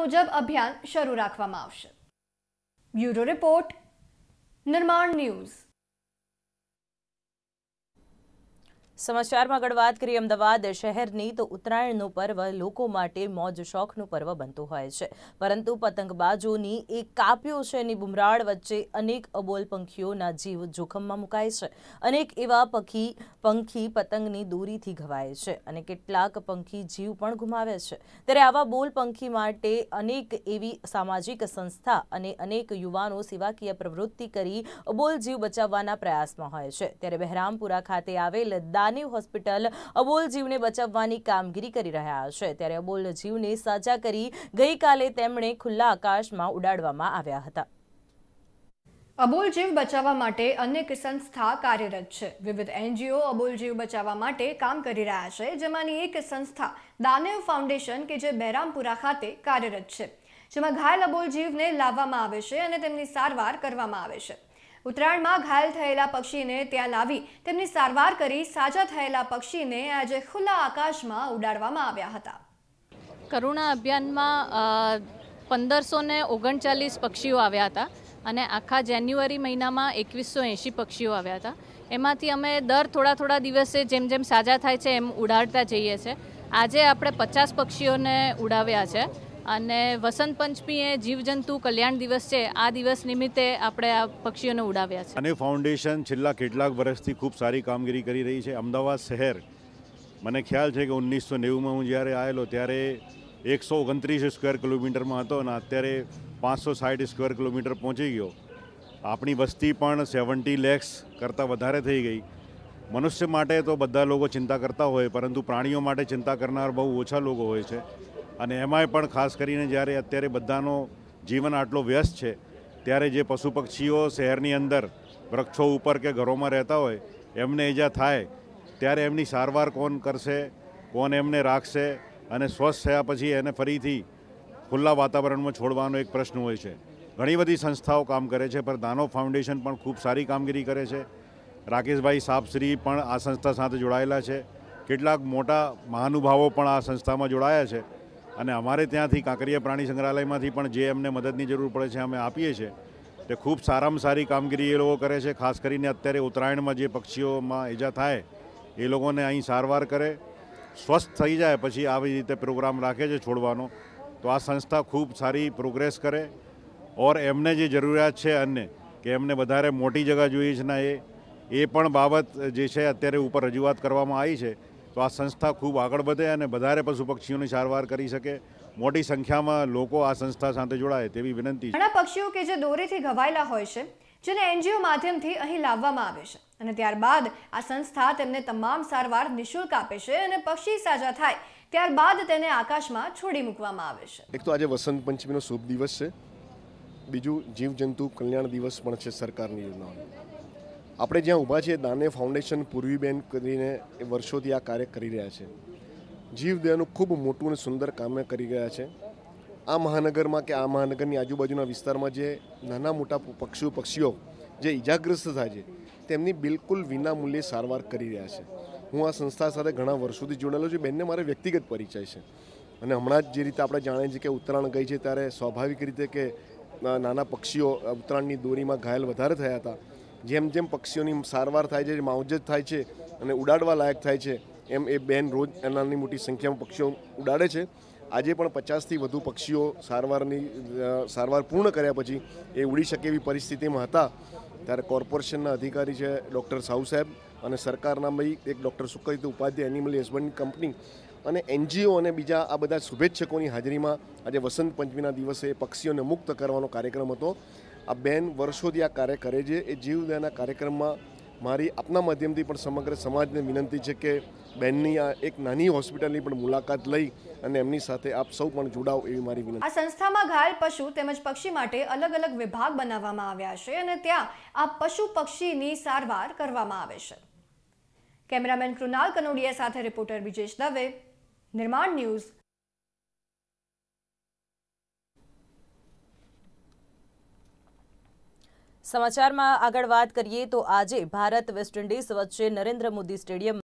મુજબ અભિયાન શરૂ રાખવામાં આવશે બ્યુરો રિપોર્ટ નિર્માણ ન્યૂઝ સમાચારમાં આગળ વાત કરીએ અમદાવાદ શહેરની તો ઉત્તરાયણનું પર્વ લોકો માટે મોજ શોખનું પર્વ બનતું હોય છે પરંતુ પતંગબાજોની એક કાપ્યો છે એની બુમરાળ વચ્ચે અનેક અબોલ પંખીઓના જીવ જોખમમાં મુકાય છે અનેક એવા પખી પંખી પતંગની દોરીથી ઘવાય છે અને કેટલાક પંખી જીવ પણ ગુમાવે છે ત્યારે આવા બોલ પંખી માટે અનેક એવી સામાજિક સંસ્થા અને અનેક યુવાનો સેવાકીય પ્રવૃત્તિ કરી અબોલ જીવ બચાવવાના પ્રયાસમાં હોય છે ત્યારે બહેરામપુરા ખાતે આવેલ દાન માનવ હોસ્પિટલ અબોલ જીવને બચાવવાની કામગીરી કરી રહ્યા છે ત્યારે અબોલ જીવને સાજા કરી ગઈકાલે તેમણે ખુલ્લા આકાશમાં ઉડાડવામાં આવ્યા હતા અબોલ જીવ બચાવવા માટે અનેક સંસ્થા કાર્યરત છે વિવિધ એનજીઓ અબોલ જીવ બચાવવા માટે કામ કરી રહ્યા છે જેમાંની એક સંસ્થા દાનેવ ફાઉન્ડેશન કે જે બહેરામપુરા ખાતે કાર્યરત છે જેમાં ઘાયલ અબોલ જીવને લાવવામાં આવે છે અને તેમની સારવાર કરવામાં આવે છે ઉત્તરાયણમાં ઘાયલ થયેલા પક્ષીને ત્યાં લાવી તેમની સારવાર કરી સાજા થયેલા પક્ષીને આજે ખુલ્લા આકાશમાં ઉડાડવામાં આવ્યા હતા કરુણા અભિયાનમાં પંદરસો ને ઓગણચાલીસ પક્ષીઓ આવ્યા હતા અને આખા જાન્યુઆરી મહિનામાં એકવીસો એંશી પક્ષીઓ આવ્યા હતા એમાંથી અમે દર થોડા થોડા દિવસે જેમ જેમ સાજા થાય છે એમ ઉડાડતા જઈએ છીએ આજે આપણે પચાસ પક્ષીઓને ઉડાવ્યા છે અને વસંત પંચમી એ જીવજંતુ કલ્યાણ દિવસ છે આ દિવસ નિમિત્તે આપણે આ પક્ષીઓને ઉડાવ્યા છે અને ફાઉન્ડેશન છેલ્લા કેટલાક વર્ષથી ખૂબ સારી કામગીરી કરી રહી છે અમદાવાદ શહેર મને ખ્યાલ છે કે ઓગણીસો નેવુંમાં હું જ્યારે આવેલો ત્યારે એકસો ઓગણત્રીસ સ્ક્વેર કિલોમીટરમાં હતો અને અત્યારે પાંચસો સાઠ સ્ક્વેર કિલોમીટર પહોંચી ગયો આપણી વસ્તી પણ સેવન્ટી લેક્સ કરતાં વધારે થઈ ગઈ મનુષ્ય માટે તો બધા લોકો ચિંતા કરતા હોય પરંતુ પ્રાણીઓ માટે ચિંતા કરનાર બહુ ઓછા લોકો હોય છે અને એમાંય પણ ખાસ કરીને જ્યારે અત્યારે બધાનો જીવન આટલો વ્યસ્ત છે ત્યારે જે પશુ પક્ષીઓ શહેરની અંદર વૃક્ષો ઉપર કે ઘરોમાં રહેતા હોય એમને ઈજા થાય ત્યારે એમની સારવાર કોણ કરશે કોણ એમને રાખશે અને સ્વસ્થ થયા પછી એને ફરીથી ખુલ્લા વાતાવરણમાં છોડવાનો એક પ્રશ્ન હોય છે ઘણી બધી સંસ્થાઓ કામ કરે છે પણ દાનવ ફાઉન્ડેશન પણ ખૂબ સારી કામગીરી કરે છે રાકેશભાઈ સાપશ્રી પણ આ સંસ્થા સાથે જોડાયેલા છે કેટલાક મોટા મહાનુભાવો પણ આ સંસ્થામાં જોડાયા છે અને અમારે ત્યાંથી કાંકરિયા પ્રાણી સંગ્રહાલયમાંથી પણ જે એમને મદદની જરૂર પડે છે અમે આપીએ છીએ તે ખૂબ સારામાં સારી કામગીરી એ લોકો કરે છે ખાસ કરીને અત્યારે ઉત્તરાયણમાં જે પક્ષીઓમાં ઈજા થાય એ લોકોને અહીં સારવાર કરે સ્વસ્થ થઈ જાય પછી આવી રીતે પ્રોગ્રામ રાખે છે છોડવાનો તો આ સંસ્થા ખૂબ સારી પ્રોગ્રેસ કરે ઓર એમને જે જરૂરિયાત છે અન્ય કે એમને વધારે મોટી જગા જોઈએ છે ને એ એ પણ બાબત જે છે અત્યારે ઉપર રજૂઆત કરવામાં આવી છે તો આ સંસ્થા ખૂબ આગળ વધે અને વધારે પશુ પક્ષીઓની સારવાર કરી શકે મોટી સંખ્યામાં લોકો આ સંસ્થા સાથે જોડાય તેવી વિનંતી ઘણા પક્ષીઓ કે જે દોરીથી ઘવાયેલા હોય છે જેને એનજીઓ માધ્યમથી અહીં લાવવામાં આવે છે અને ત્યારબાદ આ સંસ્થા તેમને તમામ સારવાર નિઃશુલ્ક આપે છે અને પક્ષી સાજા થાય ત્યારબાદ તેને આકાશમાં છોડી મૂકવામાં આવે છે એક તો આજે વસંત પંચમીનો શુભ દિવસ છે બીજું જીવજંતુ કલ્યાણ દિવસ પણ છે સરકારની યોજનાઓ આપણે જ્યાં ઊભા છીએ દાને ફાઉન્ડેશન પૂર્વીબેન કરીને એ વર્ષોથી આ કાર્ય કરી રહ્યા છે જીવદયાનું ખૂબ મોટું અને સુંદર કામ કરી રહ્યા છે આ મહાનગરમાં કે આ મહાનગરની આજુબાજુના વિસ્તારમાં જે નાના મોટા પક્ષીઓ પક્ષીઓ જે ઇજાગ્રસ્ત થાય છે તેમની બિલકુલ વિનામૂલ્યે સારવાર કરી રહ્યા છે હું આ સંસ્થા સાથે ઘણા વર્ષોથી જોડેલો છું બેનને મારે વ્યક્તિગત પરિચય છે અને હમણાં જ જે રીતે આપણે જાણીએ છીએ કે ઉત્તરાયણ ગઈ છે ત્યારે સ્વાભાવિક રીતે કે નાના પક્ષીઓ ઉત્તરાયણની દોરીમાં ઘાયલ વધારે થયા હતા જેમ જેમ પક્ષીઓની સારવાર થાય છે માવજત થાય છે અને ઉડાડવા લાયક થાય છે એમ એ બેન રોજ એનાની મોટી સંખ્યામાં પક્ષીઓ ઉડાડે છે આજે પણ પચાસથી વધુ પક્ષીઓ સારવારની સારવાર પૂર્ણ કર્યા પછી એ ઉડી શકે એવી પરિસ્થિતિમાં હતા ત્યારે કોર્પોરેશનના અધિકારી છે ડૉક્ટર સાહુ સાહેબ અને સરકારના ભાઈ એક doctor Sukrit Upadhyay animal husband company અને એનજીઓ અને બીજા આ બધા શુભેચ્છકોની હાજરીમાં આજે વસંત પંચમીના દિવસે પક્ષીઓને મુક્ત કરવાનો કાર્યક્રમ હતો આ બેન વર્ષોથી આ કાર્ય કરે છે એ જીવદયાના કાર્યક્રમમાં મારી આપના માધ્યમથી પણ સમગ્ર સમાજને વિનંતી છે કે બેનની આ એક નાની હોસ્પિટલની પણ મુલાકાત લઈ અને એમની સાથે આપ સૌ પણ જોડાવ એવી મારી વિનંતી આ સંસ્થામાં ઘાયલ પશુ તેમજ પક્ષી માટે અલગ અલગ વિભાગ બનાવવામાં આવ્યા છે અને ત્યાં આ પશુ પક્ષીની સારવાર કરવામાં આવે છે કેમેરામેન કૃણાલ કનોડિયા સાથે રિપોર્ટર વિજેશ દવે નિર્માણ ન્યૂઝ સમાચારમાં આગળ વાત કરીએ તો આજે ભારત વેસ્ટ ઇન્ડિઝ વચ્ચે નરેન્દ્ર મોદી સ્ટેડિયમ